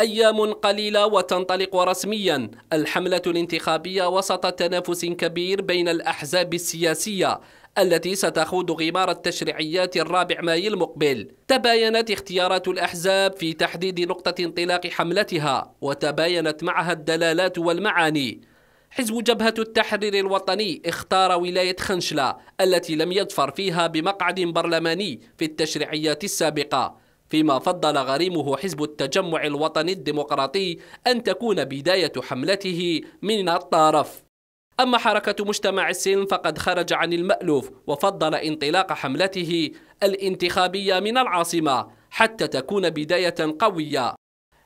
أيام قليلة وتنطلق رسميا الحملة الانتخابية وسط تنافس كبير بين الأحزاب السياسية التي ستخوض غمار التشريعيات الرابع ماي المقبل تباينت اختيارات الأحزاب في تحديد نقطة انطلاق حملتها وتباينت معها الدلالات والمعاني حزب جبهة التحرير الوطني اختار ولاية خنشلة التي لم يظفر فيها بمقعد برلماني في التشريعيات السابقة فيما فضل غريمه حزب التجمع الوطني الديمقراطي أن تكون بداية حملته من الطرف أما حركة مجتمع السلم فقد خرج عن المألوف وفضل انطلاق حملته الانتخابية من العاصمة حتى تكون بداية قوية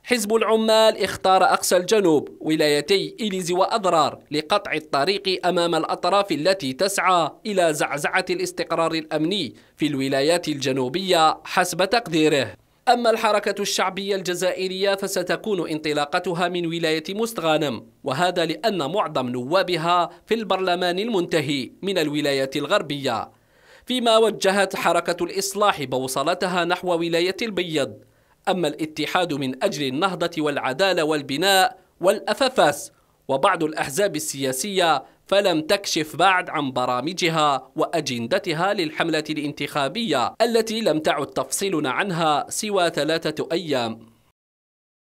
حزب العمال اختار أقصى الجنوب ولايتي إليزي وأضرار لقطع الطريق أمام الأطراف التي تسعى إلى زعزعة الاستقرار الأمني في الولايات الجنوبية حسب تقديره أما الحركة الشعبية الجزائرية فستكون انطلاقتها من ولاية مستغانم وهذا لأن معظم نوابها في البرلمان المنتهي من الولايات الغربية فيما وجهت حركة الإصلاح بوصلتها نحو ولاية البيض أما الاتحاد من أجل النهضة والعدالة والبناء والأففس وبعض الأحزاب السياسية فلم تكشف بعد عن برامجها وأجندتها للحملة الانتخابية التي لم تعد تفصيلنا عنها سوى ثلاثة أيام